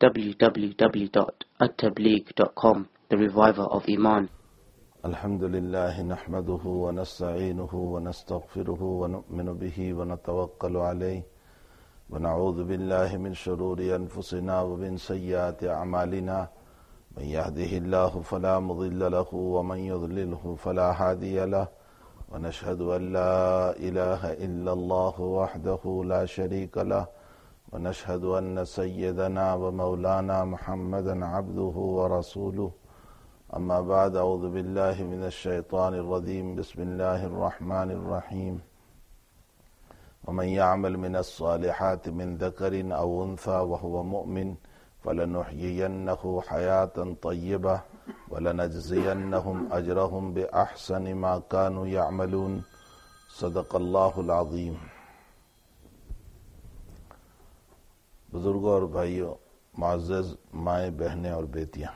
www.attableek.com The Reviver of Iman الحمد لله نحمده ونستعينه ونستغفره ونؤمن به ونتوكل عليه ونعوذ بالله من شرور أنفسنا ومن سيئات أعمالنا من يهده الله فلا مضل له ومن يضلله فلا هادي له ونشهد أن لا إله إلا الله وحده لا شريك له ونشهد أن سيدنا ومولانا محمدا عبده ورسوله أما بعد أعوذ بالله من الشيطان الرجيم بسم الله الرحمن الرحيم ومن يعمل من الصالحات من ذكر أو أنثى وهو مؤمن فلنحيينه حياة طيبة ولنجزينهم أجرهم بأحسن ما كانوا يعملون صدق الله العظيم बुजुर्गों और भाइयों मुआज़ माएँ बहनें और बेटियां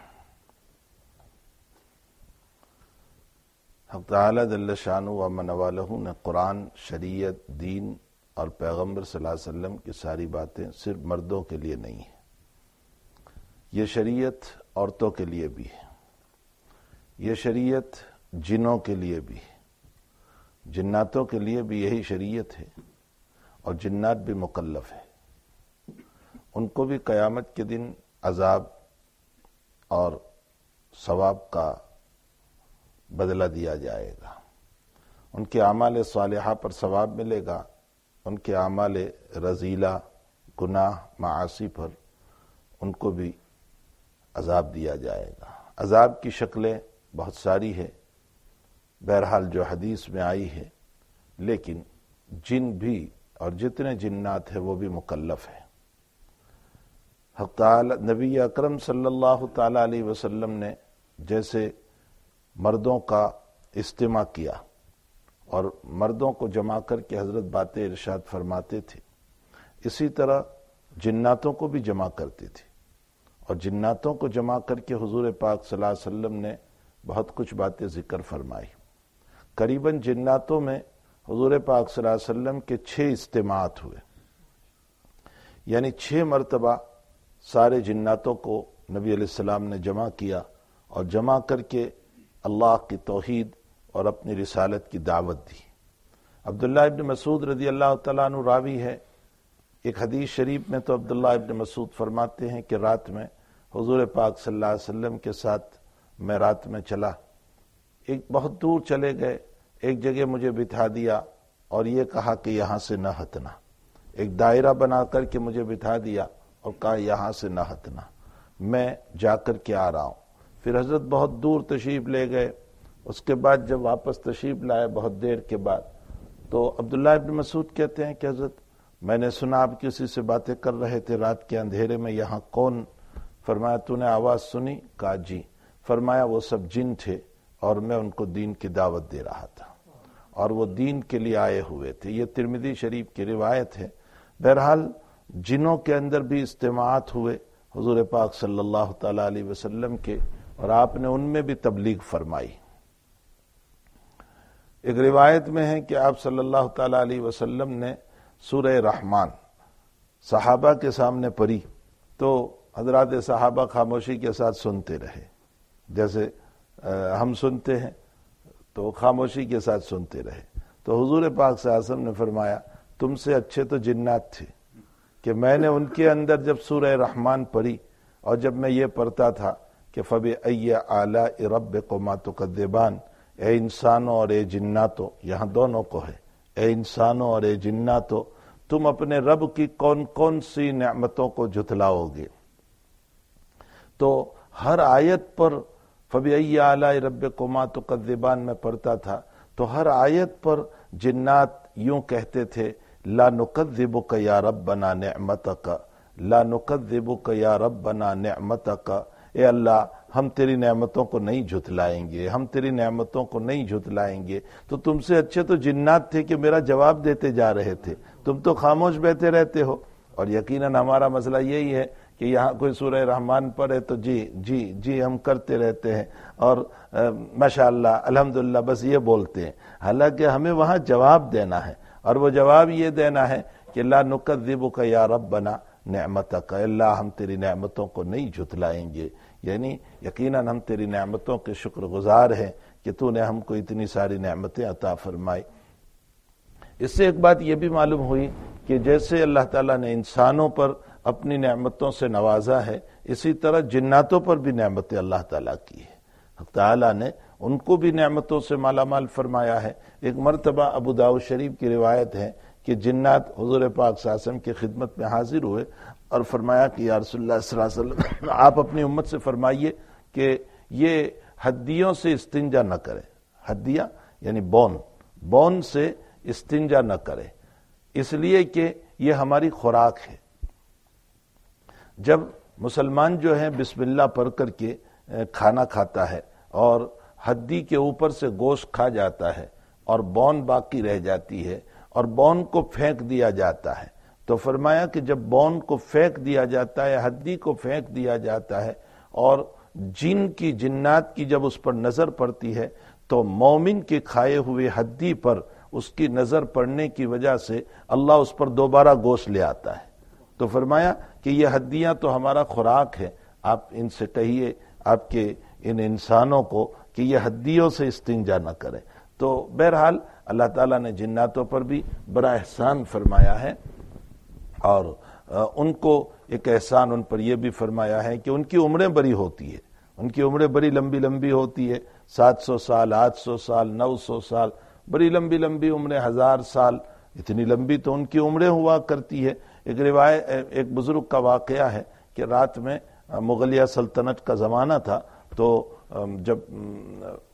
हक ताल शानु व मनवाल ने कुरान शरीयत दीन और पैगम्बर वसल्लम की सारी बातें सिर्फ मर्दों के लिए नहीं है ये शरीयत औरतों के लिए भी है ये शरीयत जिनों के लिए भी है जिन्नातों के लिए भी यही शरीयत है और जिन्नात भी मुकल्लफ है उनको भी कयामत के दिन अजाब और सवाब का बदला दिया जाएगा उनके अमाल सालहा पर सवाब मिलेगा उनके अमाल रजीला गुनाह मासी पर उनको भी अजाब दिया जाएगा अजाब की शक्लें बहुत सारी है बहरहाल जो हदीस में आई है लेकिन जिन भी और जितने जिन्नात हैं वो भी मुकलफ़ हैं नबी अकरम सल्लल्लाहु अलैहि वसल्लम ने जैसे मर्दों का इज्तम किया और मर्दों को जमा करके हजरत बातें इरशाद फरमाते थे इसी तरह जिन्नातों को भी जमा करते थे और जिन्नातों को जमा करके हजूर पाक सल्लम ने बहुत कुछ बातें जिक्र फरमाई करीबन जिन्नातों में हजूर पाक सल्लम के छः इज्तम हुए यानी छः मरतबा सारे जन्नातों को नबी अलैहिस्सलाम ने जमा किया और जमा करके अल्लाह की तोहीद और अपनी रिसालत की दावत दी अब्दुल्ला इब्न मसूद रदी अल्लाह तु रावी है एक हदीस शरीफ में तो अब्दुल्ला इब्न मसूद फरमाते हैं कि रात में हजूर पाक सल्लल्लाहु अलैहि वसल्लम के साथ मैं रात में चला एक बहुत दूर चले गए एक जगह मुझे बिठा दिया और ये कहा कि यहाँ से न हटना एक दायरा बना करके मुझे बिठा दिया और कहा यहाँ से ना हटना मैं जाकर के आ रहा हूँ फिर हजरत बहुत दूर तशरीफ ले गए उसके बाद जब वापस तशरीफ लाए बहुत देर के बाद तो अब्दुल्ला इब्न मसूद कहते हैं कि हजरत मैंने सुना आप किसी से बातें कर रहे थे रात के अंधेरे में यहाँ कौन फरमाया तूने आवाज़ सुनी कहा जी फरमाया वो सब जिन थे और मैं उनको दीन की दावत दे रहा था और वो दीन के लिए आए हुए थे ये तिरमिदी शरीफ की रिवायत है बहरहाल जिनों के अंदर भी इस्तेमात हुए हजूर पाक सल्लल्लाहु अलैहि वसल्लम के और आपने उनमें भी तबलीग फरमाई एक रिवायत में है कि आप सल्लल्लाहु अलैहि वसल्लम ने सूर्य रहमान सहाबा के सामने पढ़ी तो हजरात सहाबा खामोशी के साथ सुनते रहे जैसे हम सुनते हैं तो खामोशी के साथ सुनते रहे तो हजूर पाक साहसम ने फरमाया तुमसे अच्छे तो जिन्नात थे कि मैंने उनके अंदर जब सूर रहमान पढ़ी और जब मैं ये पढ़ता था कि फ़ब अय्या आला रब को कोमातुकदेबान ए इंसानों और ए जिन्ना तो यहाँ दोनों को है ए इंसानों और ए जिन्ना तो तुम अपने रब की कौन कौन सी नमतों को जुतलाओगे तो हर आयत पर फ़ब अय्या आला रब को कोमातुकदेबान में पढ़ता था तो हर आयत पर जिन्नात यूं कहते थे ला लानुकब या रब बना नमत का ला लानुकब या रब बना नमत का ए अल्लाह हम तेरी नेमतों को नहीं झुतलाएंगे हम तेरी नेमतों को नहीं झुतलाएंगे तो तुमसे अच्छे तो जिन्नात थे कि मेरा जवाब देते जा रहे थे तुम तो खामोश बहते रहते हो और यकीनन हमारा मसला यही है कि यहाँ कोई सूर्य रहमान पढ़े तो जी जी जी हम करते रहते हैं और माशा अल्हम्दुलिल्लाह बस ये बोलते हैं हालांकि हमें वहाँ जवाब देना है और वो जवाब ये देना है कि ला नुकदिब का या रब बना नमत का हम तेरी नमतों को नहीं जुतलाएंगे यानी यकीनन हम तेरी नमतों के शुक्रगुजार हैं कि तूने हमको इतनी सारी नमतें अता फरमाई इससे एक बात यह भी मालूम हुई कि जैसे अल्लाह ताला ने इंसानों पर अपनी नमतों से नवाजा है इसी तरह जिन्नातों पर भी नमतें अल्लाह ताला की है ताला ने उनको भी नमतों से मालामाल फरमाया है एक मरतबा अबू दाऊ शरीफ की रिवायत है कि जन्नात हजूर पाक सासम की खिदमत में हाजिर हुए और फरमाया कि यारसोल्लाम आप अपनी उम्मत से फरमाइए कि ये हद्दियों से इस्तिंजा न करें हद्दिया यानी बौन बौन से इस्तिंजा न करें इसलिए कि यह हमारी खुराक है जब मुसलमान जो है बिस्मिल्ला पढ़ करके खाना खाता है और हद्दी के ऊपर से गोश्त खा जाता है और बौन बाकी रह जाती है और बौन को फेंक दिया जाता है तो फरमाया कि जब बौन को फेंक दिया जाता है हद्दी को फेंक दिया जाता है और जिन की जिन्नात की जब उस पर नजर पड़ती है तो मोमिन के खाए हुए हद्दी पर उसकी नजर पड़ने की वजह से अल्लाह उस पर दोबारा गोश्त ले आता है तो फरमाया कि ये हद्दियाँ तो हमारा खुराक है आप इनसे कहिए आपके इन इंसानों को कि ये हड्डियों से इस्तिंजा न करें तो बहरहाल अल्लाह ताला ने जिन्नातों पर भी बड़ा एहसान फरमाया है और उनको एक एहसान उन पर यह भी फरमाया है कि उनकी उम्रें बड़ी होती है उनकी उम्रें बड़ी लंबी लंबी होती है 700 साल 800 साल 900 साल बड़ी लंबी लंबी उम्रें हजार साल इतनी लंबी तो उनकी उम्रें हुआ करती है एक रिवाय एक बुजुर्ग का वाक़ है कि रात में मुगलिया सल्तनत का ज़माना था तो जब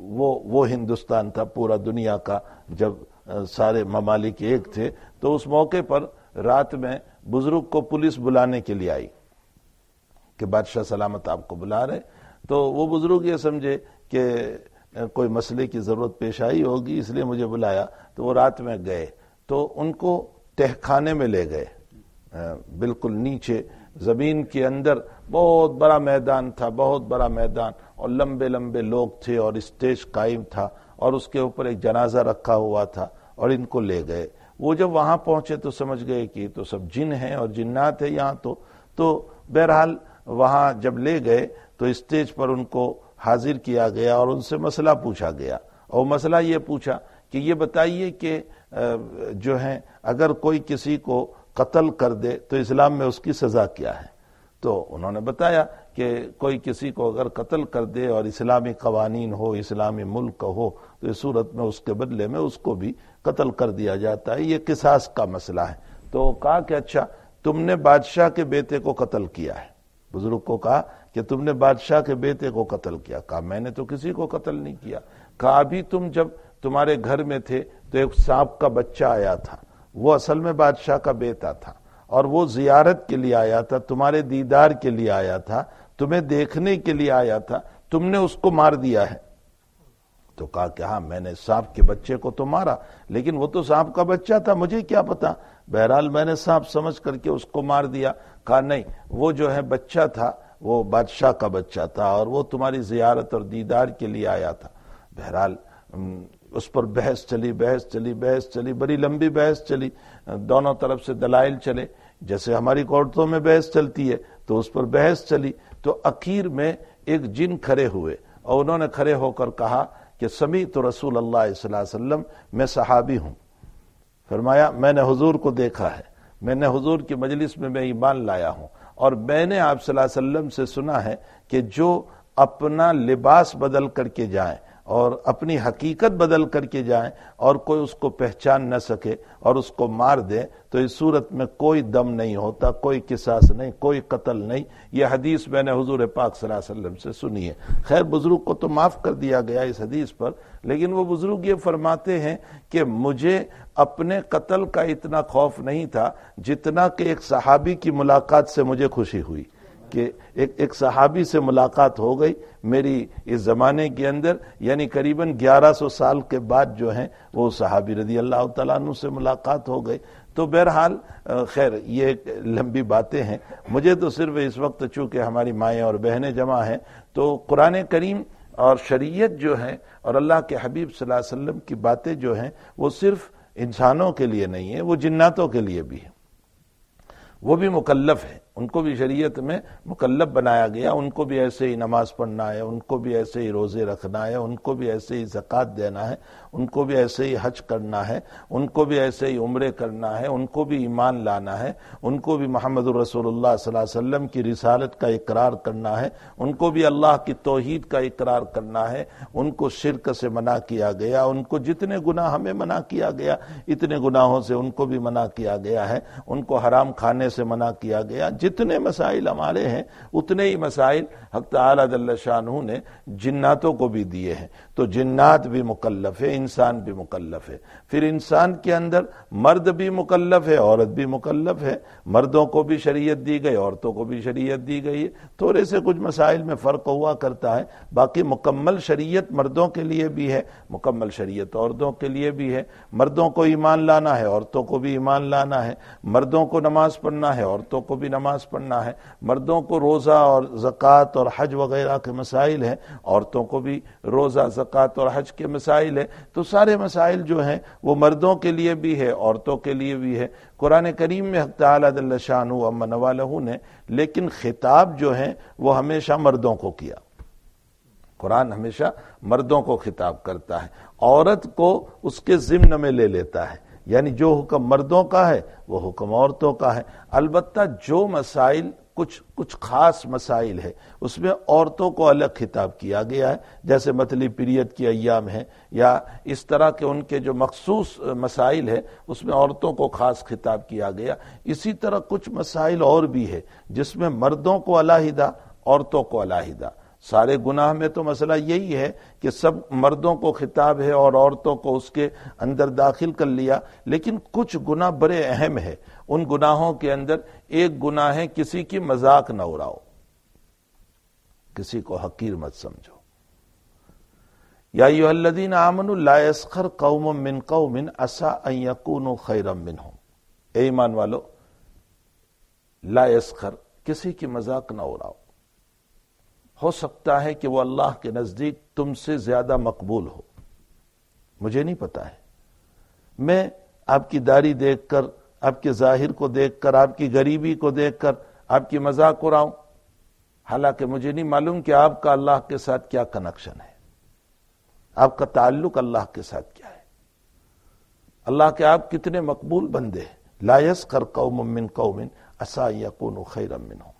वो वो हिंदुस्तान था पूरा दुनिया का जब सारे ममालिक एक थे तो उस मौके पर रात में बुजुर्ग को पुलिस बुलाने के लिए आई कि बादशाह सलामत आपको बुला रहे तो वो बुजुर्ग ये समझे कि कोई मसले की ज़रूरत पेश आई होगी इसलिए मुझे बुलाया तो वो रात में गए तो उनको तहखाने में ले गए बिल्कुल नीचे ज़मीन के अंदर बहुत बड़ा मैदान था बहुत बड़ा मैदान और लंबे लंबे लोग थे और स्टेज कायम था और उसके ऊपर एक जनाजा रखा हुआ था और इनको ले गए वो जब वहां पहुंचे तो समझ गए कि तो सब जिन हैं और जिन्नात है यहाँ तो तो बहरहाल वहां जब ले गए तो स्टेज पर उनको हाजिर किया गया और उनसे मसला पूछा गया और मसला ये पूछा कि ये बताइए कि जो है अगर कोई किसी को कत्ल कर दे तो इस्लाम में उसकी सज़ा क्या है तो उन्होंने बताया कि कोई किसी को अगर कत्ल कर दे और इस्लामी कवानीन हो इस्लामी मुल्क हो तो इस सूरत में उसके बदले में उसको भी कत्ल कर दिया जाता है ये किसास का मसला है तो कहा कि अच्छा तुमने बादशाह के बेटे को कत्ल किया है बुजुर्ग को कहा कि तुमने बादशाह के बेटे को कत्ल किया कहा मैंने तो किसी को कत्ल नहीं किया कहा अभी तुम जब तुम्हारे घर में थे तो एक सांप का बच्चा आया था वो असल में बादशाह का बेटा था और वो जियारत के लिए आया था तुम्हारे दीदार के लिए आया था तुम्हें देखने के लिए आया था तुमने उसको मार दिया है तो कहा कि हाँ मैंने सांप के बच्चे को तो मारा लेकिन वो तो सांप का बच्चा था मुझे क्या पता बहरहाल मैंने सांप समझ करके उसको मार दिया कहा नहीं वो जो है बच्चा था वो बादशाह का बच्चा था और वो तुम्हारी जियारत और दीदार के लिए आया था बहरहाल उस पर बहस चली बहस चली बहस चली बड़ी लंबी बहस चली दोनों तरफ से दलाइल चले जैसे हमारी कोर्टों में बहस चलती है तो उस पर बहस चली तो अखीर में एक जिन खड़े हुए और उन्होंने खड़े होकर कहा कि समी तो रसूल अल्लाह वसल्लम मैं सहाबी हूँ फरमाया मैंने हुजूर को देखा है मैंने हुजूर की मजलिस में मैं ईमान लाया हूँ और मैंने आप वसल्लम से सुना है कि जो अपना लिबास बदल करके जाए और अपनी हकीकत बदल करके जाए और कोई उसको पहचान न सके और उसको मार दे तो इस सूरत में कोई दम नहीं होता कोई किसास नहीं कोई कत्ल नहीं यह हदीस मैंने हजूर पाक वसल्लम से सुनी है खैर बुजुर्ग को तो माफ़ कर दिया गया इस हदीस पर लेकिन वो बुजुर्ग ये फरमाते हैं कि मुझे अपने कत्ल का इतना खौफ नहीं था जितना कि एक सहाबी की मुलाकात से मुझे खुशी हुई कि एक एक सहाबी से मुलाकात हो गई मेरी इस ज़माने के अंदर यानी करीबन 1100 साल के बाद जो है वो सहाबी रदी अल्लाह तु से मुलाकात हो गई तो बहरहाल खैर ये एक लंबी बातें हैं मुझे तो सिर्फ इस वक्त चूँकि हमारी माएँ और बहनें जमा हैं तो कुरान करीम और शरीयत जो है और अल्लाह के हबीब वसल्लम की बातें जो हैं वो सिर्फ इंसानों के लिए नहीं है वो जिन्नातों के लिए भी है वो भी मुकल्लफ है उनको भी शरीयत में मुकल्लब बनाया गया उनको भी ऐसे ही नमाज पढ़ना है उनको भी ऐसे ही रोज़े रखना है उनको भी ऐसे ही जक़ात देना है उनको भी ऐसे ही हज करना है उनको भी ऐसे ही उम्र करना है उनको भी ईमान लाना है उनको भी मोहम्मद रसोल्लाम वसम की रिसालत का इकरार करना है उनको भी अल्लाह की तोहद का इकरार करना है उनको शिरक से मना किया गया उनको जितने गुनाह हमें मना किया गया इतने गुनाहों से उनको भी मना किया गया है उनको हराम खाने से मना किया गया जितने मसाइल हमारे हैं उतने ही मसाइल हक तला शाह ने जिन्नातों को भी दिए हैं तो जिन्नात भी मुकल्लफ़ है इंसान भी मुकलफ है फिर इंसान के अंदर मर्द भी मुकलफ है औरत भी मुकलफ है मर्दों को भी शरीयत दी गई औरतों को भी शरीयत दी गई है थोड़े से कुछ मसाइल में फ़र्क हुआ करता है बाकी मुकम्मल शरीयत मर्दों के लिए भी है मुकम्मल शरीयत औरतों के लिए भी है मर्दों को ईमान लाना है औरतों को भी ईमान लाना है मर्दों को नमाज पढ़ना है औरतों को भी नमाज पढ़ना है मर्दों को रोज़ा और जक़ात और हज वगैरह के मसाइल हैं औरतों को भी रोज़ा ज़क़़त और हज के मसाइल है तो सारे मसाइल जो हैं वो मर्दों के लिए भी है औरतों के लिए भी है कुरान करीम में हक तदल अमन ने लेकिन खिताब जो है वो हमेशा मर्दों को किया कुरान हमेशा मर्दों को खिताब करता है औरत को उसके ज़िम्न में ले लेता है यानी जो हुक्म मर्दों का है वो हुक्म औरतों का है अलबत्ता जो मसाइल कुछ कुछ खास मसाइल है उसमें औरतों को अलग खिताब किया गया है जैसे मतली पीरियड की अयाम है या इस तरह के उनके जो मखसूस मसाइल है उसमें औरतों को खास खिताब किया गया इसी तरह कुछ मसाइल और भी है जिसमें मर्दों को अलाहिदा औरतों को अलाहिदा सारे गुनाह में तो मसला यही है कि सब मर्दों को खिताब है और औरतों को उसके अंदर दाखिल कर लिया लेकिन कुछ गुनाह बड़े अहम है उन गुनाहों के अंदर एक गुनाह है किसी की मजाक न उड़ाओ किसी को हकीर मत समझो यादीन आमन लायस्कर कौम मिन कौमिन असा अकून खैरम मिन हो ऐमान वालो लाएसखर किसी की मजाक ना उड़ाओ हो सकता है कि वो अल्लाह के नज़दीक तुमसे ज्यादा मकबूल हो मुझे नहीं पता है मैं आपकी दाढ़ी देखकर आपके जाहिर को देखकर आपकी गरीबी को देखकर आपकी मजाक उड़ाऊं हालांकि मुझे नहीं मालूम कि आपका अल्लाह के साथ क्या कनेक्शन है आपका ताल्लुक अल्लाह के साथ क्या है अल्लाह के आप कितने मकबूल बंदे हैं लायस कर कौमिन कौमिन असा यकून अमिन हो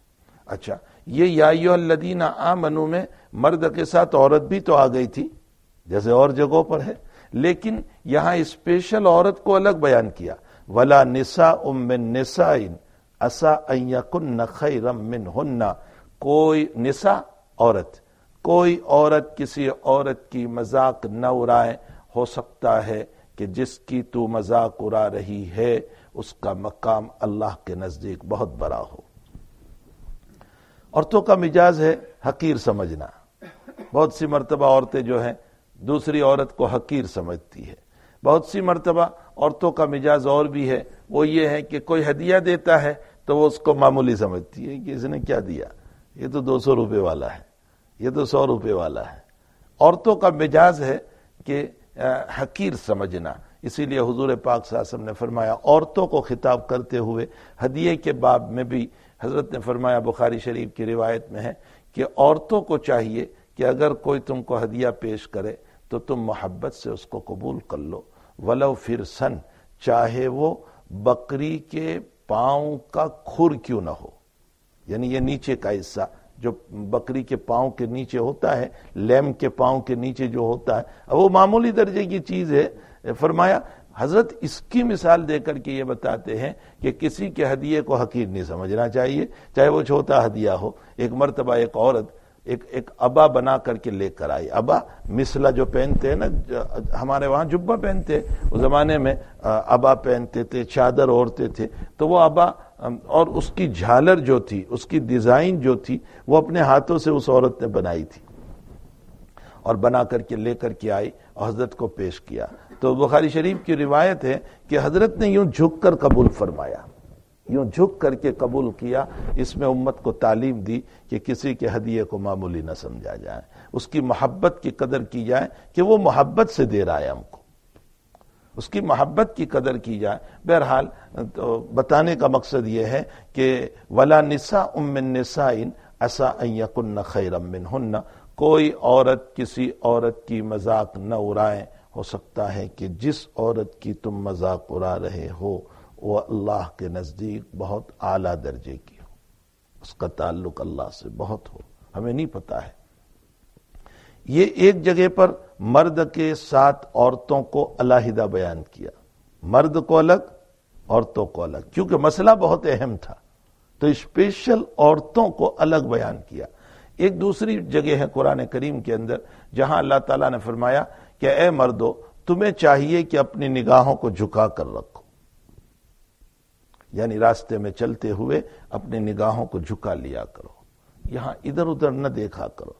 अच्छा ये यादीन आमनु में मर्द के साथ औरत भी तो आ गई थी जैसे और जगहों पर है लेकिन यहां स्पेशल औरत को अलग बयान किया वला निसा उम निसाइन असा अयकुन खैरम रमिन हुन्ना कोई निसा औरत कोई औरत किसी औरत की मजाक न उड़ाए हो सकता है कि जिसकी तू मजाक उड़ा रही है उसका मकाम अल्लाह के नज़दीक बहुत बड़ा हो औरतों का मिजाज है हकीर समझना बहुत सी मरतबा औरतें जो हैं दूसरी औरत को हकीर समझती है बहुत सी मरतबा औरतों का मिजाज और भी है वो ये है कि कोई हदिया देता है तो वो उसको मामूली समझती है कि इसने क्या दिया ये तो दो सौ रुपये वाला है ये तो सौ रुपये वाला है औरतों का मिजाज है कि हकीर समझना इसीलिए हजूर पाक साहब ने फरमाया औरतों को खिताब करते हुए हदिये के बाब में भी हजरत ने फरमाया बुखारी शरीफ की रिवायत में है कि औरतों को चाहिए कि अगर कोई तुमको हदिया पेश करे तो तुम मोहब्बत से उसको कबूल कर लो वलो फिर सन चाहे वो बकरी के पाँव का खुर क्यों ना हो यानी ये नीचे का हिस्सा जो बकरी के पाँव के नीचे होता है लेम के पाँव के नीचे जो होता है अब वो मामूली दर्जे की चीज़ है फरमाया हजरत इसकी मिसाल देकर के ये बताते हैं कि किसी के हदिये को हकीर नहीं समझना चाहिए चाहे वो छोटा हदिया हो एक मरतबा एक औरत एक एक अबा बना करके लेकर आई अबा मिसला जो पहनते हैं ना हमारे वहाँ जुब्बा पहनते हैं उस जमाने में अबा पहनते थे चादर ओढ़ते थे तो वो अबा और उसकी झालर जो थी उसकी डिजाइन जो थी वो अपने हाथों से उस औरत ने बनाई थी और बना करके लेकर के आई और हजरत को पेश किया तो बुखारी शरीफ की रिवायत है कि हजरत ने यूं झुक कर कबूल फरमाया यूं झुक करके कबूल किया इसमें उम्मत को तालीम दी कि किसी के हदिये को मामूली न समझा जाए उसकी मोहब्बत की कदर की जाए कि वो मोहब्बत से दे रहा है हमको उसकी मोहब्बत की कदर की जाए बहरहाल तो बताने का मकसद यह है कि वला निसा उमिन निसाइन असा अयकुन्न खैरमिन हन्ना कोई औरत किसी औरत की मजाक न उड़ाएं हो सकता है कि जिस औरत की तुम मजाक उड़ा रहे हो वो अल्लाह के नज़दीक बहुत आला दर्जे की हो उसका ताल्लुक अल्लाह से बहुत हो हमें नहीं पता है ये एक जगह पर मर्द के साथ औरतों को अलाहिदा बयान किया मर्द को अलग औरतों को अलग क्योंकि मसला बहुत अहम था तो स्पेशल औरतों को अलग बयान किया एक दूसरी जगह है कुरान करीम के अंदर जहां अल्लाह ताला ने फरमाया कि ए मर्दो तुम्हें चाहिए कि अपनी निगाहों को झुका कर रखो यानी रास्ते में चलते हुए अपनी निगाहों को झुका लिया करो यहां इधर उधर न देखा करो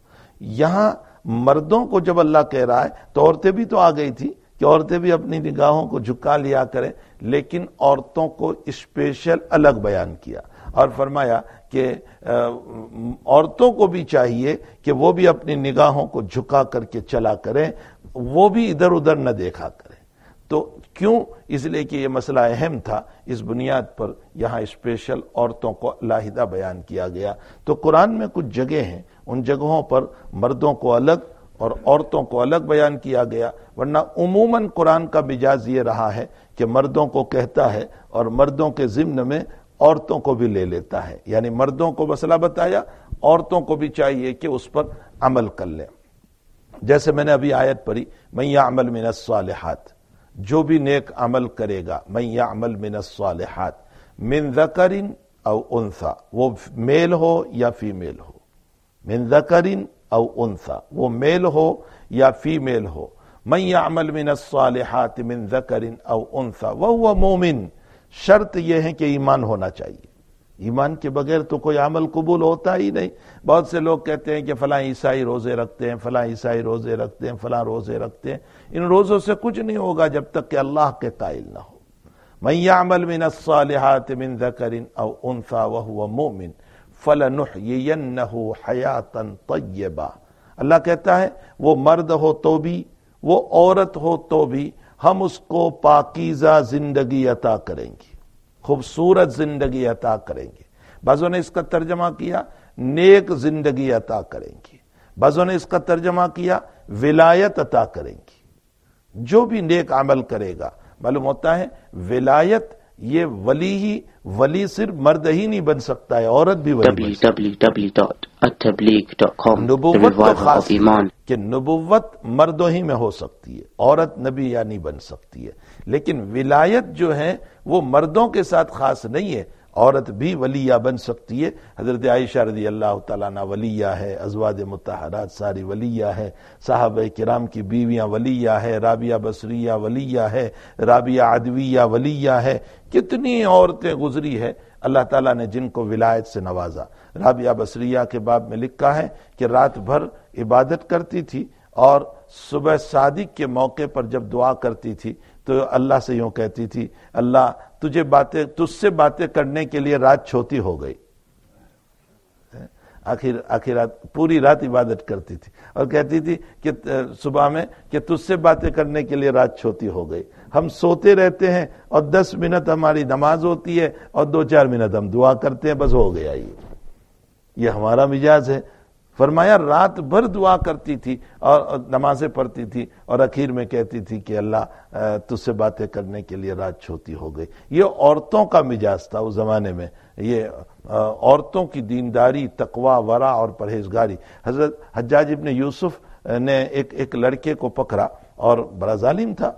यहां मर्दों को जब अल्लाह कह रहा है तो औरतें भी तो आ गई थी कि औरतें भी अपनी निगाहों को झुका लिया करें लेकिन औरतों को स्पेशल अलग बयान किया और फरमाया कि औरतों को भी चाहिए कि वो भी अपनी निगाहों को झुका करके चला करें वो भी इधर उधर न देखा करें तो क्यों इसलिए कि यह मसला अहम था इस बुनियाद पर यहां स्पेशल औरतों को लाहिदा बयान किया गया तो कुरान में कुछ जगह हैं उन जगहों पर मर्दों को अलग और औरतों को अलग बयान किया गया वरना उमूमन कुरान का मिजाज ये रहा है कि मर्दों को कहता है और मर्दों के जिम्न में औरतों को भी ले लेता है यानी मर्दों को मसला बताया औरतों को भी चाहिए कि उस पर अमल कर लें जैसे मैंने अभी आयत पढ़ी मैया अमल मिनसालहात जो भी नेक अमल करेगा या अमल मिनसालहात मिन जकरिन और उनसा वो मेल हो या फीमेल हो मिन जकरिन और उनसा वो मेल हो या फीमेल हो मैया अमल मिनसालहात मिन जकरिन और उनसा वह हुआ मोमिन शर्त यह है कि ईमान होना चाहिए ईमान के बगैर तो कोई अमल कबूल होता ही नहीं बहुत से लोग कहते हैं कि फला ईसाई रोज़े रखते हैं फलां ईसाई रोज़े रखते हैं फला रोज़े रखते हैं इन रोज़ों से कुछ नहीं होगा जब तक कि अल्लाह के कायल ना हो मैयामल मिन सालहात मिन जकरिन अव उनसा वह मोमिन फलन हयातन तय्यबा अल्लाह कहता है वो मर्द हो तो भी वो औरत हो तो भी हम उसको पाकिजा जिंदगी अता करेंगे खूबसूरत जिंदगी अता करेंगे बजो ने इसका तर्जमा किया नेक जिंदगी अता करेंगे बजों ने इसका तर्जमा किया विलायत अता करेंगी जो भी नेक अमल करेगा मालूम होता है विलायत ये वली ही वली सिर्फ मर्द ही नहीं बन सकता है औरत भी वली नबुवत तो खास कि नबुवत मर्दों ही में हो सकती है औरत नबी या नहीं बन सकती है लेकिन विलायत जो है वो मर्दों के साथ खास नहीं है औरत भी वलिया बन सकती है हजरत आयशा रजी अल्लाह तला वलिया है अजवाद मतहरात सारी वलिया है साहब कराम की बीवियाँ वलिया है राबिया बसरिया वलिया है राबिया आदविया वलिया है कितनी औरतें गुजरी है अल्लाह ताला ने जिनको विलायत से नवाजा राबिया बसरिया के बाब में लिखा है कि रात भर इबादत करती थी और सुबह सादिक के मौके पर जब दुआ करती थी तो अल्लाह से यूं कहती थी अल्लाह तुझे बातें तुझसे बातें करने के लिए रात छोटी हो गई आखिर आखिर रात पूरी रात इबादत करती थी और कहती थी कि सुबह में कि तुझसे बातें करने के लिए रात छोटी हो गई हम सोते रहते हैं और दस मिनट हमारी नमाज होती है और दो चार मिनट हम दुआ करते हैं बस हो गया ये ये हमारा मिजाज है फरमाया रात भर दुआ करती थी और नमाजें पढ़ती थी और आखिर में कहती थी कि अल्लाह तुझसे बातें करने के लिए रात छोटी हो गई ये औरतों का मिजाज था उस ज़माने में ये औरतों की दीनदारी तकवा वरा और परहेजगारी हजरत हजाज इबन यूसुफ ने एक एक लड़के को पकड़ा और बड़ा जालिम था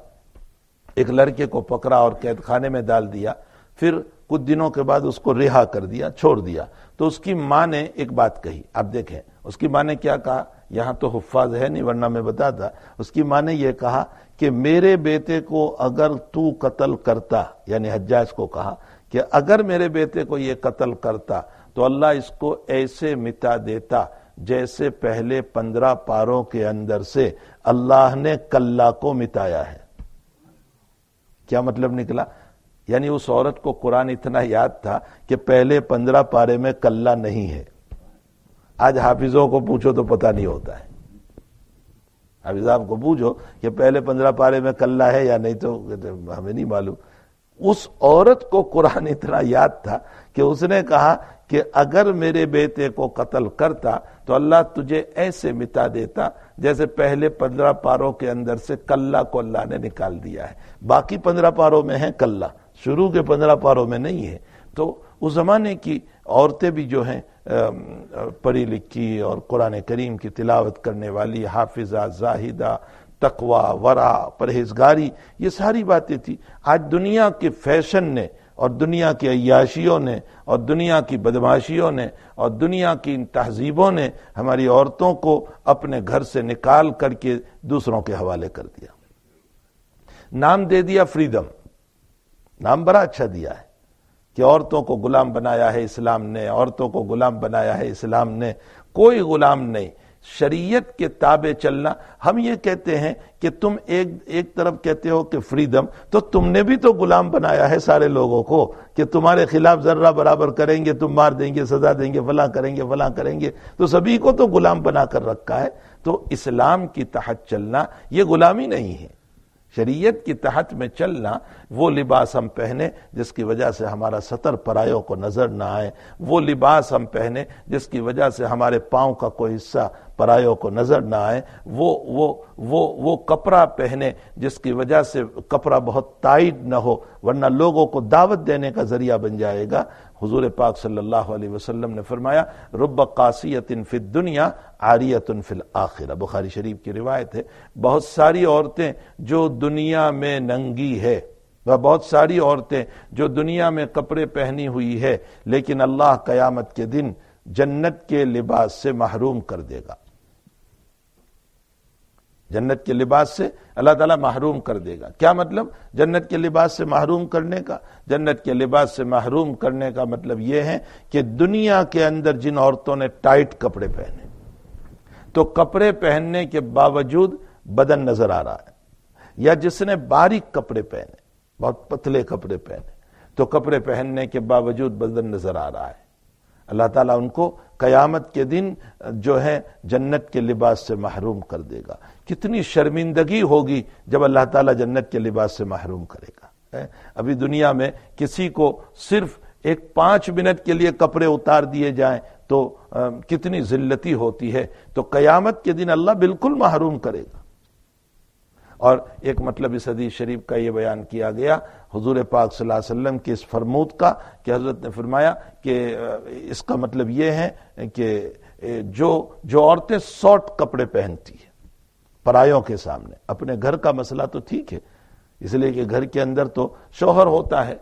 एक लड़के को पकड़ा और कैद खाने में डाल दिया फिर कुछ दिनों के बाद उसको रिहा कर दिया छोड़ दिया तो उसकी माँ ने एक बात कही आप देखें उसकी माँ ने क्या कहा यहाँ तो हफ्फाज है नहीं वरना मैं बताता उसकी माँ ने यह कहा कि मेरे बेटे को अगर तू कत्ल करता यानी हज्जाज को कहा कि अगर मेरे बेटे को यह कत्ल करता तो अल्लाह इसको ऐसे मिटा देता जैसे पहले पंद्रह पारों के अंदर से अल्लाह ने कल्ला को मिटाया है क्या मतलब निकला यानी उस औरत को कुरान इतना याद था कि पहले पंद्रह पारे में कल्ला नहीं है आज हाफिजों को पूछो तो पता नहीं होता है हाफिज साहब को पूछो कि पहले पंद्रह पारे में कल्ला है या नहीं तो हमें नहीं मालूम उस औरत को कुरान इतना याद था कि उसने कहा कि अगर मेरे बेटे को कत्ल करता तो अल्लाह तुझे ऐसे मिटा देता जैसे पहले पंद्रह पारों के अंदर से कल्ला को अल्लाह ने निकाल दिया है बाकी पंद्रह पारों में है कल्ला शुरू के पंद्रह पारों में नहीं है तो उस ज़माने की औरतें भी जो हैं पढ़ी लिखी और कुरान करीम की तिलावत करने वाली हाफिज़ा जाहिदा तकवा वरा परहेजगारी ये सारी बातें थी आज दुनिया के फैशन ने और दुनिया की अयाशियों ने और दुनिया की बदमाशियों ने और दुनिया की इन तहजीबों ने हमारी औरतों को अपने घर से निकाल करके दूसरों के हवाले कर दिया नाम दे दिया फ्रीडम नाम बड़ा अच्छा दिया है कि औरतों को गुलाम बनाया है इस्लाम ने औरतों को गुलाम बनाया है इस्लाम ने कोई गुलाम नहीं शरीयत के ताबे चलना हम ये कहते हैं कि तुम एक एक तरफ कहते हो कि फ्रीडम तो तुमने भी तो गुलाम बनाया है सारे लोगों को कि तुम्हारे खिलाफ जर्रा बराबर करेंगे तुम मार देंगे सजा देंगे फला करेंगे फला करेंगे तो सभी को तो गुलाम बना कर रखा है तो इस्लाम की तहत चलना ये गुलामी नहीं है शरीयत के तहत में चलना वो लिबास हम पहने जिसकी वजह से हमारा सतर परायों को नजर ना आए वो लिबास हम पहने जिसकी वजह से हमारे पाँव का कोई हिस्सा परायों को नजर ना आए वो वो वो वो कपड़ा पहने जिसकी वजह से कपड़ा बहुत टाइट ना हो वरना लोगों को दावत देने का जरिया बन जाएगा हजूर पाक सल्लल्लाहु अलैहि वसल्लम ने फरमाया रुब कासियतिन फिल दुनिया आरियतन फिल आखिर बुखारी शरीफ की रिवायत है बहुत सारी औरतें जो दुनिया में नंगी है वह बहुत सारी औरतें जो दुनिया में कपड़े पहनी हुई है लेकिन अल्लाह कयामत के दिन जन्नत के लिबास से महरूम कर देगा जन्नत के लिबास से अल्लाह ताला महरूम कर देगा क्या मतलब जन्नत के लिबास से महरूम करने का जन्नत के लिबास से महरूम करने का मतलब यह है कि दुनिया के अंदर जिन औरतों ने टाइट कपड़े पहने तो कपड़े पहनने के बावजूद बदन नजर आ रहा है या जिसने बारीक कपड़े पहने बहुत पतले कपड़े पहने तो कपड़े पहनने के बावजूद बदन नजर आ रहा है अल्लाह ताला उनको कयामत के दिन जो है जन्नत के लिबास से महरूम कर देगा कितनी शर्मिंदगी होगी जब अल्लाह ताला जन्नत के लिबास से महरूम करेगा अभी दुनिया में किसी को सिर्फ एक पांच मिनट के लिए कपड़े उतार दिए जाएं तो कितनी जिल्लती होती है तो कयामत के दिन अल्लाह बिल्कुल महरूम करेगा और एक मतलब इस हदीस शरीफ का ये बयान किया गया हजूर पाक वसल्लम के इस फरमूद का कि हजरत ने फरमाया कि इसका मतलब ये है कि जो जो औरतें शॉर्ट कपड़े पहनती हैं परायों के सामने अपने घर का मसला तो ठीक है इसलिए कि घर के अंदर तो शोहर होता है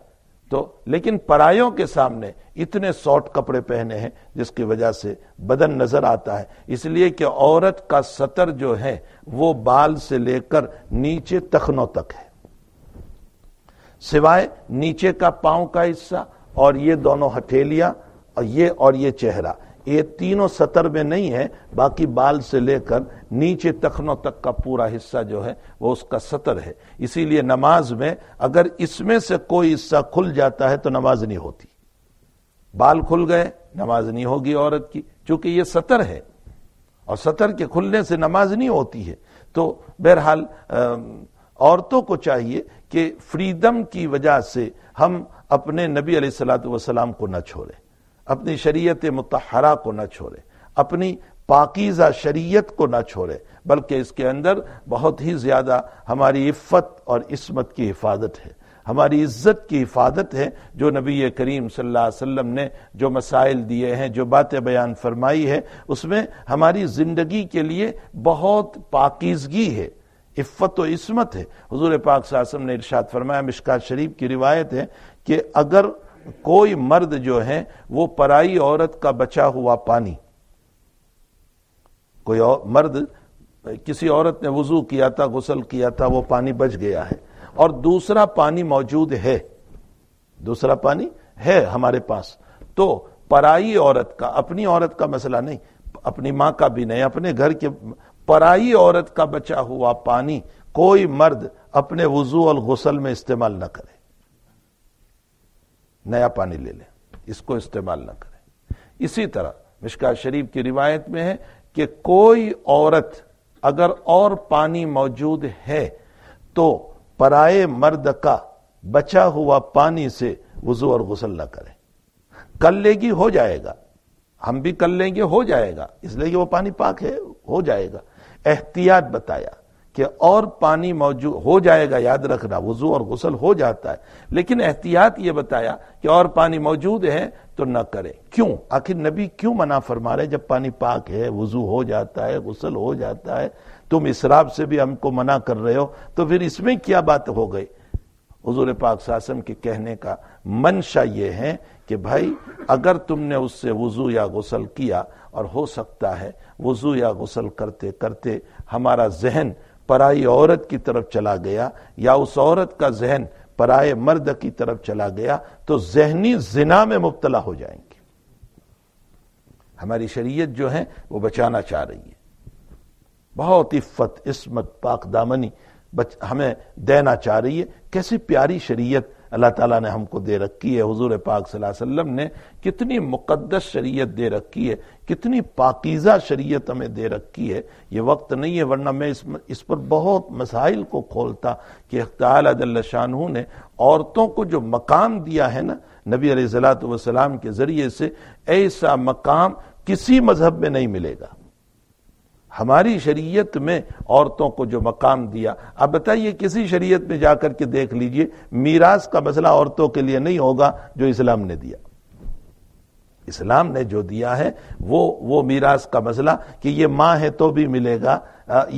तो लेकिन परायों के सामने इतने शॉर्ट कपड़े पहने हैं जिसकी वजह से बदन नजर आता है इसलिए कि औरत का सतर जो है वो बाल से लेकर नीचे तखनों तक है सिवाय नीचे का पांव का हिस्सा और ये दोनों हथेलियां और ये और ये चेहरा ये तीनों सतर में नहीं है बाकी बाल से लेकर नीचे तखनों तक का पूरा हिस्सा जो है वो उसका सतर है इसीलिए नमाज में अगर इसमें से कोई हिस्सा खुल जाता है तो नमाज नहीं होती बाल खुल गए नमाज नहीं होगी औरत की चूंकि ये सतर है और सतर के खुलने से नमाज नहीं होती है तो बहरहाल औरतों को चाहिए कि फ्रीडम की वजह से हम अपने नबी सलात वसलाम को न छोड़ें अपनी शरीयत मतहरा को न छोड़े अपनी पाकिज़ा शरीयत को न छोड़े बल्कि इसके अंदर बहुत ही ज़्यादा हमारी इफ़्फ़त और इसमत की हिफाजत है हमारी इज्जत की हिफाजत है जो नबी करीम सल्लल्लाहु अलैहि वसल्लम ने जो मसाइल दिए हैं जो बातें बयान फरमाई है उसमें हमारी ज़िंदगी के लिए बहुत पाकिजगी है इफ़्फ़त और इसमत है हजूर पाक सासम ने इरशाद फरमाया मिशकात शरीफ की रिवायत है कि अगर कोई मर्द जो है वो पराई औरत का बचा हुआ पानी कोई और, मर्द किसी औरत ने वजू किया था गुसल किया था वो पानी बच गया है और दूसरा पानी मौजूद है दूसरा पानी है हमारे पास तो पराई औरत का अपनी औरत का मसला नहीं अपनी मां का भी नहीं अपने घर के पराई औरत का बचा हुआ पानी कोई मर्द अपने वजू और गुसल में इस्तेमाल ना करे नया पानी ले लें इसको इस्तेमाल ना करें इसी तरह मिशका शरीफ की रिवायत में है कि कोई औरत अगर और पानी मौजूद है तो पराए मर्द का बचा हुआ पानी से वजू और गुसल ना करें कर लेगी हो जाएगा हम भी कर लेंगे हो जाएगा इसलिए कि वो पानी पाक है हो जाएगा एहतियात बताया कि और पानी मौजूद हो जाएगा याद रखना वजू और गसल हो जाता है लेकिन एहतियात ये बताया कि और पानी मौजूद है तो न करें क्यों आखिर नबी क्यों मना फरमा रहे जब पानी पाक है वजू हो जाता है गसल हो जाता है तुम इसराब से भी हमको मना कर रहे हो तो फिर इसमें क्या बात हो गई हजूर पाक सासम के कहने का मंशा ये है कि भाई अगर तुमने उससे वजू या गसल किया और हो सकता है वजू या गसल करते करते हमारा जहन पराई औरत की तरफ चला गया या उस औरत का जहन पराए मर्द की तरफ चला गया तो जहनी जिना में मुबतला हो जाएंगे हमारी शरीयत जो है वो बचाना चाह रही है बहुत इफ्फत इस्मत पाक दामनी हमें देना चाह रही है कैसी प्यारी शरीयत अल्लाह ताला ने हमको दे रखी है हुजूर पाक वसल्लम ने कितनी मुकद्दस शरीयत दे रखी है कितनी पाकिज़ा शरीयत हमें दे रखी है ये वक्त नहीं है वरना मैं इस इस पर बहुत मसाइल को खोलता कि ताल ने औरतों को जो मकाम दिया है ना नबी सलात के ज़रिए से ऐसा मकाम किसी मजहब में नहीं मिलेगा हमारी शरीयत में औरतों को जो मकाम दिया अब बताइए किसी शरीयत में जाकर के देख लीजिए मीरास का मसला औरतों के लिए नहीं होगा जो इस्लाम ने दिया इस्लाम ने जो दिया है वो वो मीरास का मसला कि ये माँ है तो भी मिलेगा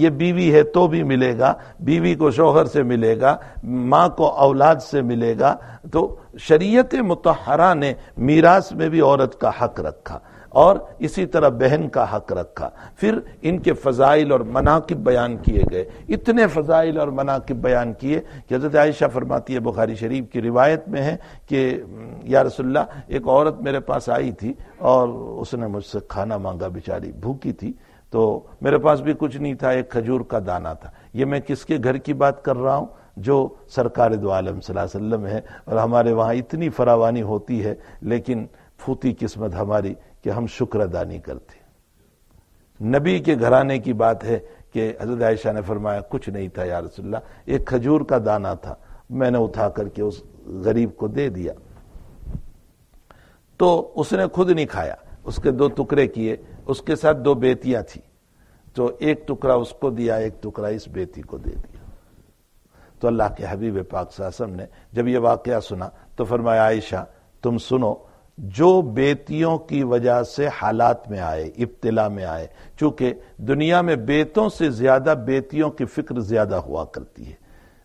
ये बीवी है तो भी मिलेगा बीवी को शोहर से मिलेगा माँ को औलाद से मिलेगा तो शरीयत मतहरा ने मीरास में भी औरत का हक रखा और इसी तरह बहन का हक रखा फिर इनके फ़जाइल और मनाकब बयान किए गए इतने फ़जाइल और मनाकब बयान किए कि हज़रत आयशा फरमाती है बुखारी शरीफ की रिवायत में है कि या रसुल्ला एक औरत मेरे पास आई थी और उसने मुझसे खाना मांगा बेचारी भूखी थी तो मेरे पास भी कुछ नहीं था एक खजूर का दाना था ये मैं किसके घर की बात कर रहा हूँ जो सरकार दो आलम वसल्लम है और हमारे वहाँ इतनी फरावानी होती है लेकिन फूती किस्मत हमारी कि हम शुक्र अदा नहीं करते नबी के घराने की बात है कि हजरत आयशा ने फरमाया कुछ नहीं था या रसुल्ला एक खजूर का दाना था मैंने उठा करके उस गरीब को दे दिया तो उसने खुद नहीं खाया उसके दो टुकड़े किए उसके साथ दो बेतियां थी तो एक टुकड़ा उसको दिया एक टुकड़ा इस बेटी को दे दिया तो अल्लाह के हबीब पाक सासम ने जब यह वाकया सुना तो फरमाया आयशा तुम सुनो जो बेतियों की वजह से हालात में आए इब्तला में आए चूंकि दुनिया में बेतों से ज्यादा बेतियों की फिक्र ज्यादा हुआ करती है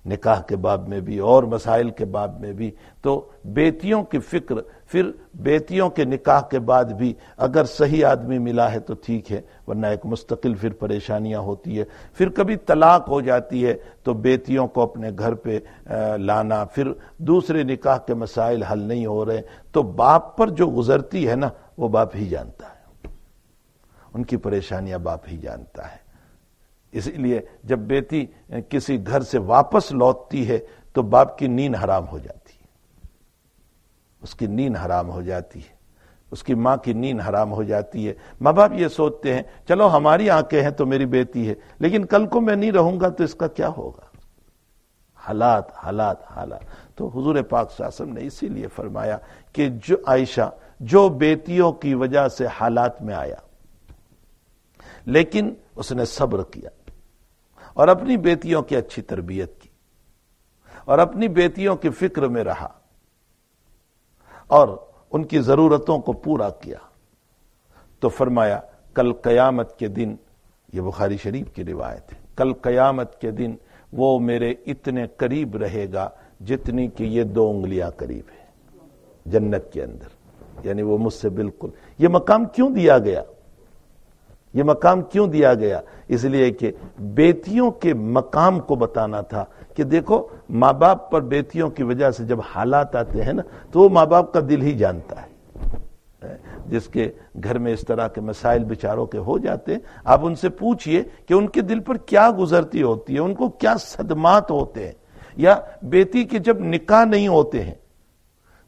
निकाह के बाब में भी और मसाइल के बाब में भी तो बेतियों की फिक्र फिर बेटियों के निकाह के बाद भी अगर सही आदमी मिला है तो ठीक है वरना एक मुस्तकिल फिर परेशानियां होती है फिर कभी तलाक हो जाती है तो बेटियों को अपने घर पे लाना फिर दूसरे निकाह के मसाइल हल नहीं हो रहे तो बाप पर जो गुजरती है ना वो बाप ही जानता है उनकी परेशानियां बाप ही जानता है इसीलिए जब बेटी किसी घर से वापस लौटती है तो बाप की नींद हराम हो जाती उसकी नींद हराम हो जाती है उसकी माँ की नींद हराम हो जाती है माँ बाप ये सोचते हैं चलो हमारी आंखें हैं तो मेरी बेटी है लेकिन कल को मैं नहीं रहूंगा तो इसका क्या होगा हालात हालात हालात तो हुजूर पाक शासन ने इसीलिए फरमाया कि जो आयशा जो बेटियों की वजह से हालात में आया लेकिन उसने सब्र किया और अपनी बेटियों की अच्छी तरबियत की और अपनी बेटियों की फिक्र में रहा और उनकी ज़रूरतों को पूरा किया तो फरमाया कल क़यामत के दिन ये बुखारी शरीफ की रिवायत है कल क़यामत के दिन वो मेरे इतने करीब रहेगा जितनी कि ये दो उंगलियां करीब है जन्नत के अंदर यानी वो मुझसे बिल्कुल ये मकाम क्यों दिया गया ये मकाम क्यों दिया गया इसलिए कि बेटियों के मकाम को बताना था कि देखो माँ बाप पर बेटियों की वजह से जब हालात आते हैं ना तो वो माँ बाप का दिल ही जानता है जिसके घर में इस तरह के मसाइल बिचारों के हो जाते हैं आप उनसे पूछिए कि उनके दिल पर क्या गुजरती होती है उनको क्या सदमात होते हैं या बेटी के जब निकाह नहीं होते हैं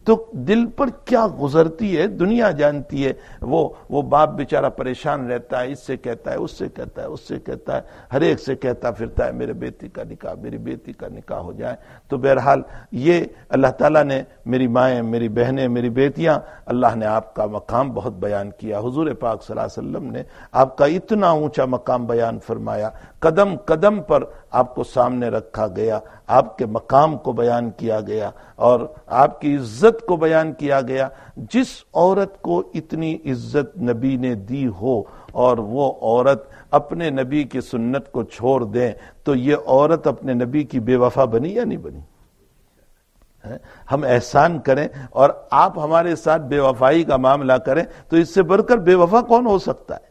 तो दिल पर क्या गुजरती है दुनिया जानती है वो वो बाप बेचारा परेशान रहता है इससे कहता है उससे कहता है उससे कहता है हर एक से कहता फिरता है मेरे बेटी का निकाह मेरी बेटी का निकाह हो जाए तो बहरहाल ये अल्लाह ताला ने मेरी माएँ मेरी बहनें मेरी बेटियाँ अल्लाह ने आपका मकाम बहुत बयान किया हजूर पाक सल्लम ने आपका इतना ऊँचा मकाम बयान फरमाया कदम कदम पर आपको सामने रखा गया आपके मकाम को बयान किया गया और आपकी इज्जत को बयान किया गया जिस औरत को इतनी इज्जत नबी ने दी हो और वो औरत अपने नबी की सुन्नत को छोड़ दें तो ये औरत अपने नबी की बेवफा बनी या नहीं बनी है? हम एहसान करें और आप हमारे साथ बेवफाई का मामला करें तो इससे बढ़कर बेवफा कौन हो सकता है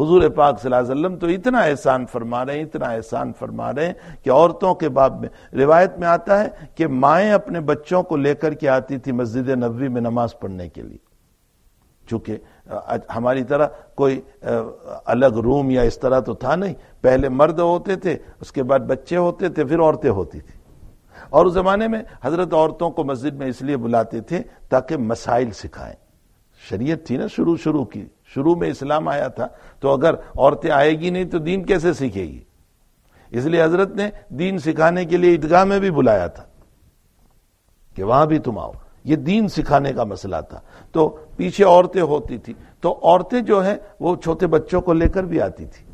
हजूर पाक सलाम तो इतना एहसान फरमा रहे हैं इतना एहसान फरमा रहे हैं कि औरतों के बाब में रिवायत में आता है कि माएँ अपने बच्चों को लेकर के आती थी मस्जिद नबी में नमाज पढ़ने के लिए चूंकि हमारी तरह कोई अलग रूम या इस तरह तो था नहीं पहले मर्द होते थे उसके बाद बच्चे होते थे फिर औरतें होती थी और उस जमाने में हजरत औरतों को मस्जिद में इसलिए बुलाते थे ताकि मसाइल सिखाएं शरीयत थी ना शुरू शुरू की शुरू में इस्लाम आया था तो अगर औरतें आएगी नहीं तो दीन कैसे सीखेगी इसलिए हजरत ने दीन सिखाने के लिए ईदगाह में भी बुलाया था कि वहां भी तुम आओ ये दीन सिखाने का मसला था तो पीछे औरतें होती थी तो औरतें जो है वो छोटे बच्चों को लेकर भी आती थी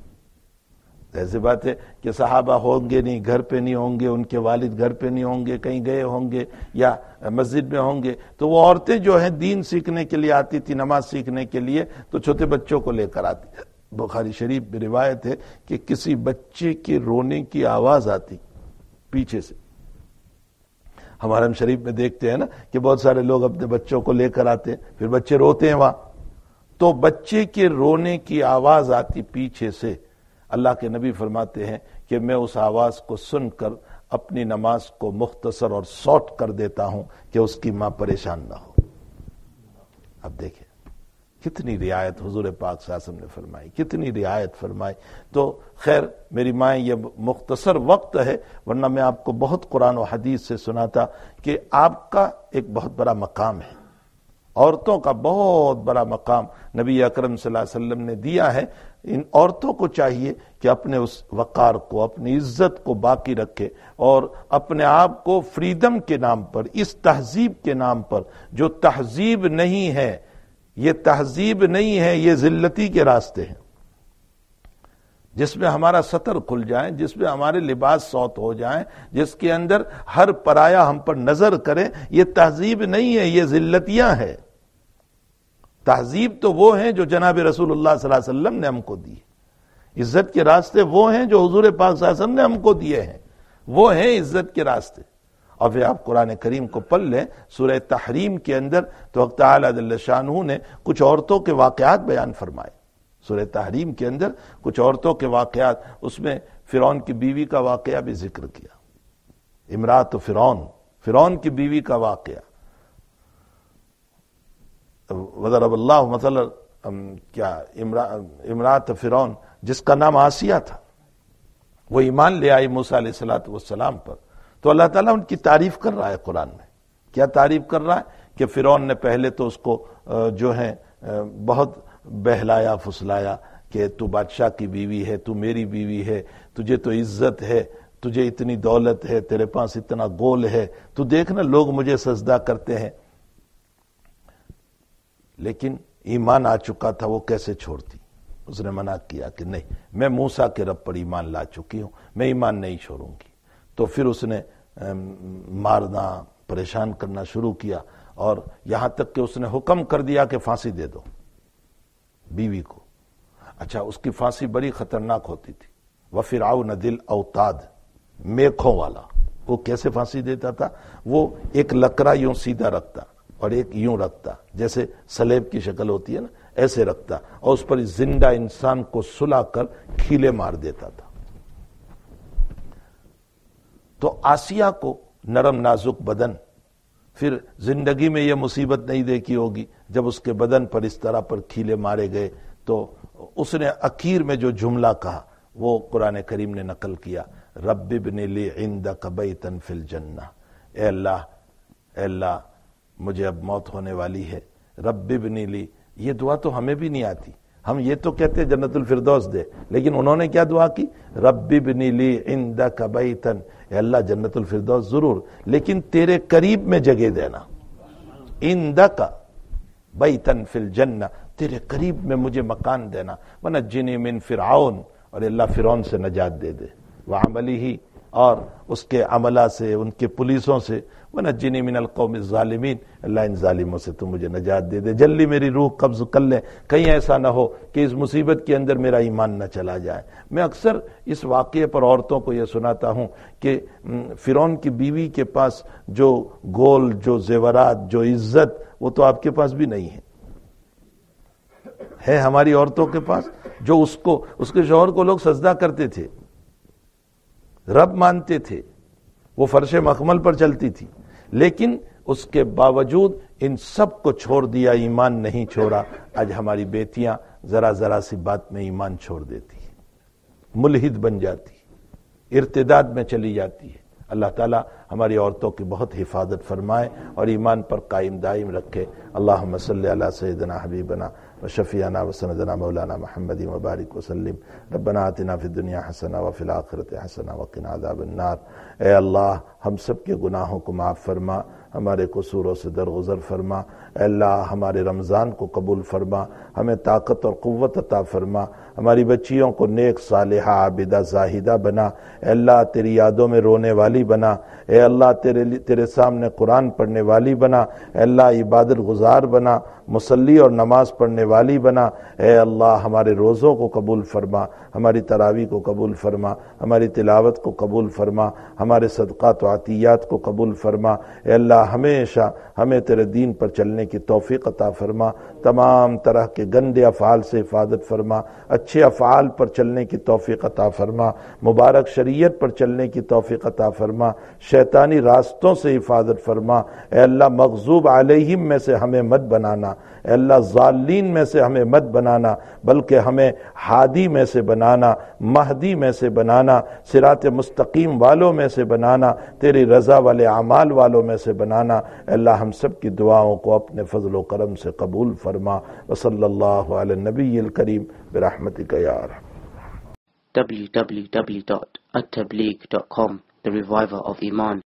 ऐसी बात है कि सहाबा होंगे नहीं घर पे नहीं होंगे उनके वालिद घर पे नहीं होंगे कहीं गए होंगे या मस्जिद में होंगे तो वो औरतें जो हैं दीन सीखने के लिए आती थी नमाज सीखने के लिए तो छोटे बच्चों को लेकर आती बुखारी शरीफ में रिवायत है कि किसी बच्चे के रोने की आवाज आती पीछे से हमारे हम शरीफ में देखते हैं ना कि बहुत सारे लोग अपने बच्चों को लेकर आते हैं फिर बच्चे रोते हैं वहां तो बच्चे के रोने की आवाज आती पीछे से अल्लाह के नबी फरमाते हैं कि मैं उस आवाज़ को सुनकर अपनी नमाज को मुख्तसर और शॉर्ट कर देता हूं कि उसकी मां परेशान ना हो अब देखें कितनी रियायत हजूर पाक सासम ने फरमाई कितनी रियायत फरमाई तो खैर मेरी माए यह मुख्तसर वक्त है वरना मैं आपको बहुत कुरान और हदीस से सुनाता कि आपका एक बहुत बड़ा मकाम है औरतों का बहुत बड़ा मकाम नबी अकरम वसल्लम ने दिया है इन औरतों को चाहिए कि अपने उस वक़ार को अपनी इज्जत को बाकी रखे और अपने आप को फ्रीडम के नाम पर इस तहजीब के नाम पर जो तहजीब नहीं है ये तहजीब नहीं है ये जिल्लती के रास्ते हैं जिसमें हमारा सतर खुल जाए जिसमें हमारे लिबास सौत हो जाए जिसके अंदर हर पराया हम पर नजर करे ये तहजीब नहीं है ये जिल्लतियां है तहजीब तो वो हैं जो जनाब रसूल वसल्लम ने हमको दी इज्जत के रास्ते वो हैं जो हजूर पाक ने हमको दिए हैं वो हैं इज्जत के रास्ते और फिर आप कुरान करीम को पल लें सुर तहरीम के अंदर तो वक्त शाहू ने कुछ औरतों के वाकयात बयान फरमाए सुर तहरीम के अंदर कुछ औरतों के वाकयात उसमें फिरौन की बीवी का वाकया भी जिक्र किया तो फिरौन फिरौन की बीवी का वाकया वजरब अल्लाह मतलब क्या इमरा इमरात फिरौन जिसका नाम आसिया था वो ईमान ले आई मूसा सलाम पर तो अल्लाह ताला उनकी तारीफ कर रहा है कुरान में क्या तारीफ कर रहा है कि फिरौन ने पहले तो उसको जो है बहुत बहलाया फुसलाया कि तू बादशाह की बीवी है तू मेरी बीवी है तुझे तो इज्जत है तुझे इतनी दौलत है तेरे पास इतना गोल है तू देखना लोग मुझे सजदा करते हैं लेकिन ईमान आ चुका था वो कैसे छोड़ती उसने मना किया कि नहीं मैं मूसा के रब पर ईमान ला चुकी हूं मैं ईमान नहीं छोड़ूंगी तो फिर उसने मारना परेशान करना शुरू किया और यहां तक कि उसने हुक्म कर दिया कि फांसी दे दो बीवी को अच्छा उसकी फांसी बड़ी खतरनाक होती थी वह न दिल अवताद मेखों वाला वो कैसे फांसी देता था वो एक लकड़ा यूं सीधा रखता और एक यूं रखता जैसे सलेब की शक्ल होती है ना ऐसे रखता और उस पर जिंदा इंसान को सुलाकर खीले मार देता था तो आसिया को नरम नाजुक बदन फिर जिंदगी में यह मुसीबत नहीं देखी होगी जब उसके बदन पर इस तरह पर खीले मारे गए तो उसने अखीर में जो जुमला कहा वो कुरान करीम ने नकल किया रब ली इंद कबई तनफिल जन्ना अल्लाह मुझे अब मौत होने वाली है रब ली ये दुआ तो हमें भी नहीं आती हम ये तो कहते हैं जन्नतुल फिरदौस दे लेकिन उन्होंने क्या दुआ की रब्बी बिनी ली इंद कबई तन अल्लाह जन्नतुल फिरदौस जरूर लेकिन तेरे करीब में जगह देना इन दका बई तनफिल जन्ना तेरे करीब में मुझे मकान देना वना जिनी मिन फिराउन और अल्लाह फिरौन से नजात दे दे वह अमली ही और उसके अमला से उनके पुलिसों से व नजीनी मिनल कौम ालिमीन अल्लाह इन ालिमों से तो मुझे नजात दे दे जल्दी मेरी रूह कब्ज़ कर लें कहीं ऐसा ना हो कि इस मुसीबत के अंदर मेरा ईमान न चला जाए मैं अक्सर इस वाक़े पर औरतों को यह सुनाता हूँ कि फ़िरौन की बीवी के पास जो गोल जो जेवरात जो इज्जत वो तो आपके पास भी नहीं है है हमारी औरतों के पास जो उसको उसके शोहर को लोग सजदा करते थे रब मानते थे वो फर्श मखमल पर चलती थी लेकिन उसके बावजूद इन सब को छोड़ दिया ईमान नहीं छोड़ा आज हमारी बेटियां जरा जरा सी बात में ईमान छोड़ देती है मुलहिद बन जाती है इर्तदाद में चली जाती है अल्लाह ताला हमारी औरतों की बहुत हिफाजत फरमाए और ईमान पर कायम दायम रखे अल्लाह मसल सदना हबीबना व शफियाना वसनदना मौलाना महमद मुबारक वसलम रबना आतना फ़िर दुनिया हसना व फिलाखरत हसना वकिन आदाबन्नार ए अल्लाह हम सब के गुनाहों को माफ़ फरमा हमारे कसूरों से दरगुजर फरमा अल्लाह हमारे रमज़ान को कबूल फरमा हमें ताकत और क़वत अता फरमा हमारी बच्चियों को नेक सालह आबिदा जाहिदा बना अल्लाह तेरी यादों में रोने वाली बना ए अल्लाह तेरे तेरे सामने कुरान पढ़ने वाली बना अल्लाह इबादत गुजार बना मुसल्ली और नमाज पढ़ने वाली बना ए अल्लाह हमारे रोज़ों को कबूल फरमा हमारी तरावी को कबूल फरमा हमारी तिलावत को कबूल फरमा हमारे सदक़ात अतियात को कबूल फरमा अल्लाह हमेशा हमें तेरे दीन पर चलने करने की तोफ़ी अता फरमा तमाम तरह के गंदे अफ़ाल से हिफाजत फरमा अच्छे अफ़ाल पर चलने की तोफ़ी अता फरमा मुबारक शरीयत पर चलने की तोफ़ी अता फरमा शैतानी रास्तों से हिफाजत फरमा अल्लाह मखजूब आलिम में से हमें मत बनाना अल्लाह ज़ालीन में से हमें मत बनाना बल्कि हमें हादी में से बनाना महदी में से बनाना सिरात मुस्तकीम वालों में से बनाना तेरी रज़ा वाले अमाल वालों में से बनाना अल्लाह हम सब की दुआओं को अपने अपने फजल करम से कबूल फरमा वसल्ला नबी करीम बरहमत www.attableek.com, the reviver of Iman.